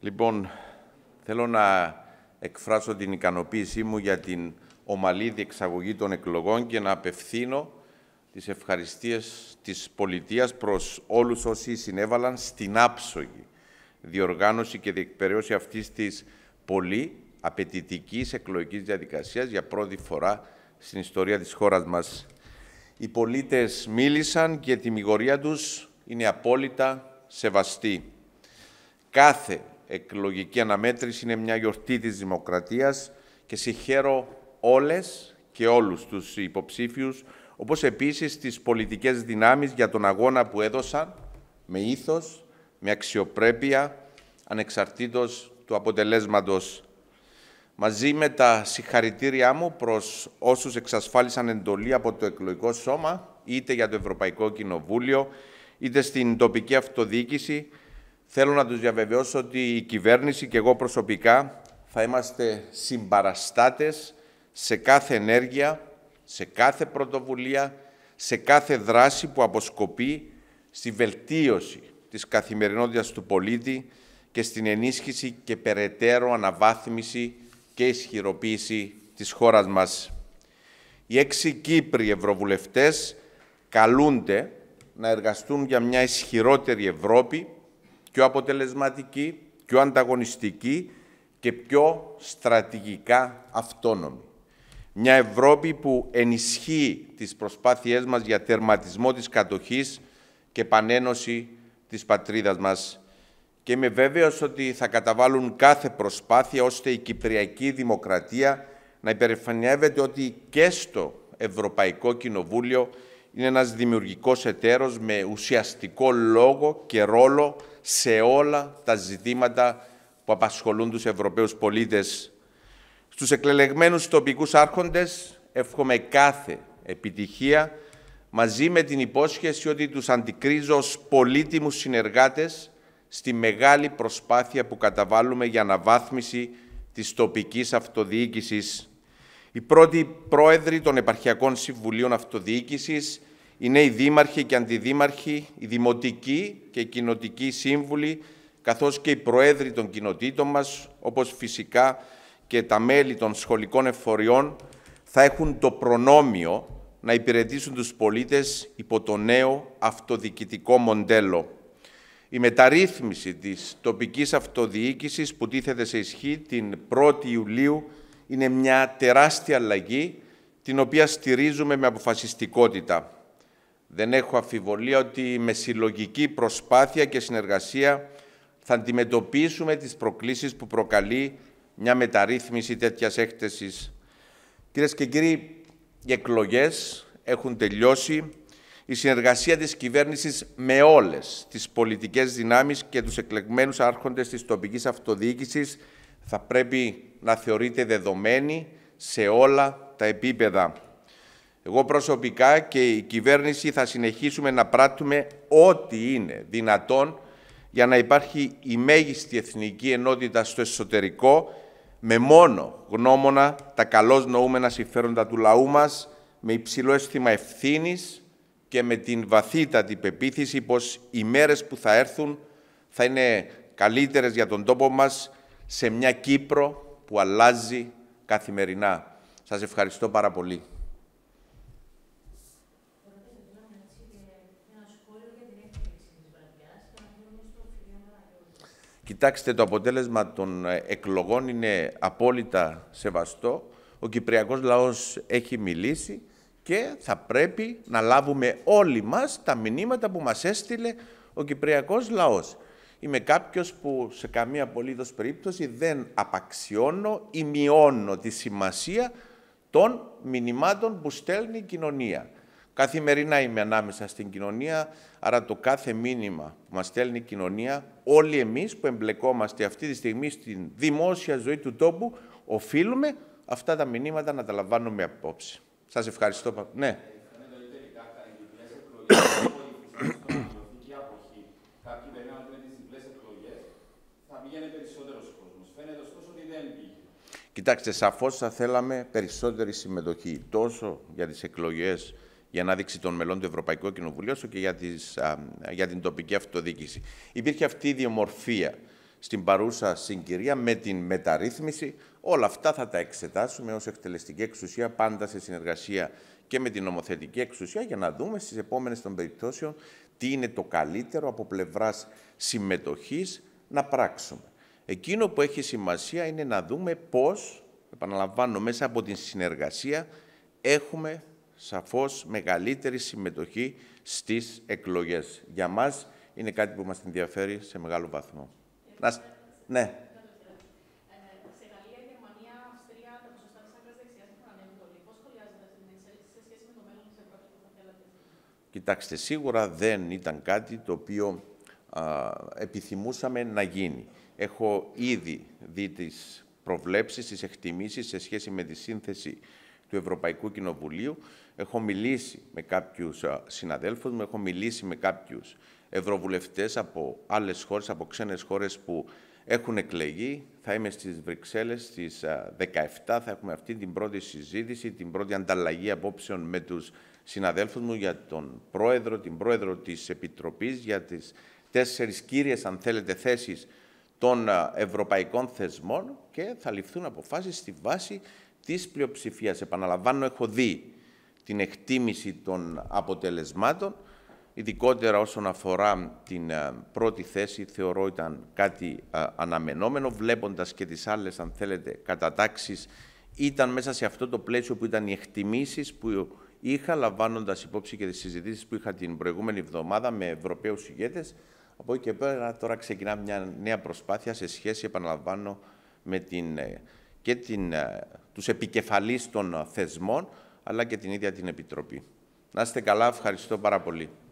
Λοιπόν, θέλω να εκφράσω την ικανοποίησή μου για την ομαλή διεξαγωγή των εκλογών και να απευθύνω τις ευχαριστίες της πολιτείας προς όλους όσοι συνέβαλαν στην άψογη διοργάνωση και διεκπαιρέωση αυτής της πολύ απαιτητικής εκλογικής διαδικασίας για πρώτη φορά στην ιστορία της χώρας μας. Οι πολίτες μίλησαν και η τιμιγορία τους είναι απόλυτα σεβαστή. Κάθε εκλογική αναμέτρηση είναι μια γιορτή της δημοκρατίας και συγχαίρω όλες και όλους τους υποψήφιους, όπως επίσης τις πολιτικές δυνάμεις για τον αγώνα που έδωσαν με ήθος, με αξιοπρέπεια, ανεξαρτήτως του αποτελέσματος. Μαζί με τα συγχαρητήριά μου προς όσους εξασφάλισαν εντολή από το εκλογικό σώμα, είτε για το Ευρωπαϊκό Κοινοβούλιο, είτε στην τοπική αυτοδιοίκηση, Θέλω να τους διαβεβαιώσω ότι η κυβέρνηση και εγώ προσωπικά θα είμαστε συμπαραστάτες σε κάθε ενέργεια, σε κάθε πρωτοβουλία, σε κάθε δράση που αποσκοπεί στη βελτίωση της καθημερινότητας του πολίτη και στην ενίσχυση και περαιτέρω αναβάθμιση και ισχυροποίηση της χώρας μας. Οι έξι Κύπροι Ευρωβουλευτές καλούνται να εργαστούν για μια ισχυρότερη Ευρώπη πιο αποτελεσματική, πιο ανταγωνιστική και πιο στρατηγικά αυτόνομη. Μια Ευρώπη που ενισχύει τις προσπάθειές μας για τερματισμό της κατοχής και πανένωση της πατρίδας μας. Και είμαι βέβαιος ότι θα καταβάλουν κάθε προσπάθεια ώστε η Κυπριακή Δημοκρατία να υπερηφανεύεται ότι και στο Ευρωπαϊκό Κοινοβούλιο είναι ένας δημιουργικός εταίρος με ουσιαστικό λόγο και ρόλο σε όλα τα ζητήματα που απασχολούν τους Ευρωπαίους πολίτες. Στους εκλεγμένους τοπικούς άρχοντες εύχομαι κάθε επιτυχία μαζί με την υπόσχεση ότι τους αντικρίζω ως πολύτιμους συνεργάτες στη μεγάλη προσπάθεια που καταβάλουμε για αναβάθμιση της τοπικής αυτοδιοίκησης. Οι πρώτοι πρόεδροι των Επαρχιακών Συμβουλίων Αυτοδιοίκησης οι νέοι δήμαρχοι και αντιδήμαρχοι, οι δημοτικοί και οι κοινοτικοί σύμβουλοι, καθώς και οι προέδροι των κοινοτήτων μας, όπως φυσικά και τα μέλη των σχολικών εφοριών, θα έχουν το προνόμιο να υπηρετήσουν τους πολίτες υπό το νέο αυτοδικητικό μοντέλο. Η μεταρρύθμιση της τοπικής αυτοδιοίκησης που τίθεται σε ισχύ την 1η Ιουλίου είναι μια τεράστια αλλαγή την οποία στηρίζουμε με αποφασιστικότητα. Δεν έχω αφιβολία ότι με συλλογική προσπάθεια και συνεργασία θα αντιμετωπίσουμε τις προκλήσεις που προκαλεί μια μεταρρύθμιση τέτοιας έκθεσης. Κυρίες και κύριοι, οι εκλογές έχουν τελειώσει. Η συνεργασία της κυβέρνησης με όλες τις πολιτικές δυνάμεις και τους εκλεγμένους άρχοντες της τοπικής αυτοδιοίκησης θα πρέπει να θεωρείται δεδομένη σε όλα τα επίπεδα. Εγώ προσωπικά και η κυβέρνηση θα συνεχίσουμε να πράττουμε ό,τι είναι δυνατόν για να υπάρχει η μέγιστη εθνική ενότητα στο εσωτερικό με μόνο γνώμονα τα καλώς νοούμενα συμφέροντα του λαού μας, με υψηλό αίσθημα ευθύνης και με την βαθύτατη πεποίθηση πως οι μέρες που θα έρθουν θα είναι καλύτερες για τον τόπο μας σε μια Κύπρο που αλλάζει καθημερινά. Σας ευχαριστώ πάρα πολύ. Κοιτάξτε, το αποτέλεσμα των ε, εκλογών είναι απόλυτα σεβαστό. Ο Κυπριακός λαός έχει μιλήσει και θα πρέπει να λάβουμε όλοι μας τα μηνύματα που μας έστειλε ο Κυπριακός λαός. Είμαι κάποιος που σε καμία απολύτως περίπτωση δεν απαξιώνω ή μειώνω τη σημασία των μηνυμάτων που στέλνει η κοινωνία. Καθημερινά είμαι ανάμεσα στην κοινωνία, άρα το κάθε μήνυμα που μας στέλνει η κοινωνία, όλοι εμείς που εμπλεκόμαστε αυτή τη στιγμή στην δημόσια ζωή του τόπου, οφείλουμε αυτά τα μηνύματα να τα λαμβάνουμε απόψη. Σας ευχαριστώ. Ναι. Κοιτάξτε, σαφώς θα θέλαμε περισσότερη συμμετοχή τόσο για τις εκλογές για ανάδειξη των μελών του Ευρωπαϊκού Κοινοβουλίου, όσο και για, τις, για την τοπική αυτοδιοίκηση. Υπήρχε αυτή η διομορφία στην παρούσα συγκυρία με την μεταρρύθμιση. Όλα αυτά θα τα εξετάσουμε ως εκτελεστική εξουσία, πάντα σε συνεργασία και με την νομοθετική εξουσία, για να δούμε στις επόμενες των περιπτώσεων τι είναι το καλύτερο από πλευράς συμμετοχής να πράξουμε. Εκείνο που έχει σημασία είναι να δούμε πώς, επαναλαμβάνω, μέσα από την συνεργασία έχουμε σαφώς μεγαλύτερη συμμετοχή στις εκλογές. Για μας είναι κάτι που μας ενδιαφέρει σε μεγάλο βαθμό. Να... Ναι. Κοιτάξτε, σίγουρα δεν ήταν κάτι το οποίο επιθυμούσαμε να γίνει. Έχω ήδη δει τις προβλέψεις, τις εκτιμήσεις σε σχέση με τη σύνθεση του Ευρωπαϊκού Κοινοβουλίου. Έχω μιλήσει με κάποιους συναδέλφους μου, έχω μιλήσει με κάποιους ευρωβουλευτές από άλλες χώρες, από ξένες χώρες που έχουν εκλεγεί. Θα είμαι στις Βρυξέλλες στις 17, θα έχουμε αυτή την πρώτη συζήτηση, την πρώτη ανταλλαγή απόψεων με τους συναδέλφους μου για τον πρόεδρο, την πρόεδρο της Επιτροπής, για τις τέσσερις κύριες, αν θέλετε, θέσεις των ευρωπαϊκών θεσμών και θα ληφθούν αποφάσεις στη βάση Της πλειοψηφίας, επαναλαμβάνω, έχω δει την εκτίμηση των αποτελεσμάτων, ειδικότερα όσον αφορά την ε, πρώτη θέση, θεωρώ ήταν κάτι ε, αναμενόμενο, βλέποντας και τις άλλες, αν θέλετε, κατατάξεις, ήταν μέσα σε αυτό το πλαίσιο που ήταν οι εκτιμήσεις που είχα, λαμβάνοντας υπόψη και τις συζητήσεις που είχα την προηγούμενη εβδομάδα με Ευρωπαίους ηγέτες, από εκεί και πέρα τώρα ξεκινά μια νέα προσπάθεια σε σχέση, επαναλαμβάνω, με την ε, και την, ε, τους επικεφαλείς των ε, θεσμών, αλλά και την ίδια την Επιτροπή. Να είστε καλά, ευχαριστώ πάρα πολύ.